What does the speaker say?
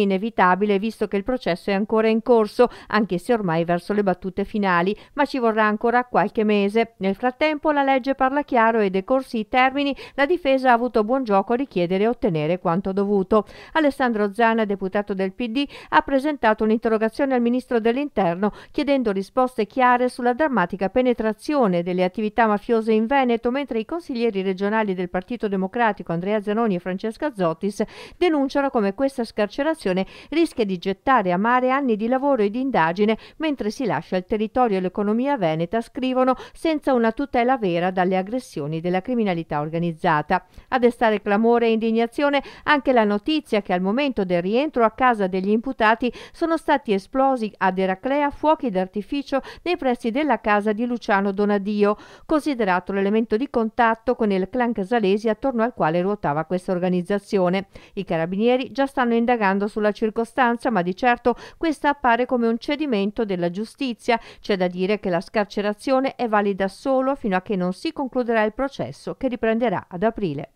inevitabile visto che il processo è ancora in corso, anche se ormai verso le battute finali, ma ci vorrà ancora qualche mese. Nel frattempo la legge parla chiaro e decorsi i termini, la difesa ha avuto buon gioco a richiedere e ottenere quanto dovuto. Alessandro Zana, deputato del PD, ha presentato un'interrogazione al ministro dell'Interno chiedendo risposte chiare sulla drammatica penetrazione delle attività mafiose in Veneto, mentre i consiglieri regionali del Partito Democratico Andrea Zanoni e Francesca Zottis denunciano come questa scarcerazione situazione rischia di gettare a mare anni di lavoro e di indagine mentre si lascia il territorio e l'economia veneta, scrivono, senza una tutela vera dalle aggressioni della criminalità organizzata. A destare clamore e indignazione anche la notizia che al momento del rientro a casa degli imputati sono stati esplosi ad Eraclea fuochi d'artificio nei pressi della casa di Luciano Donadio, considerato l'elemento di contatto con il clan casalesi attorno al quale ruotava questa organizzazione. I carabinieri già stanno indagando sulla circostanza, ma di certo questa appare come un cedimento della giustizia. C'è da dire che la scarcerazione è valida solo fino a che non si concluderà il processo che riprenderà ad aprile.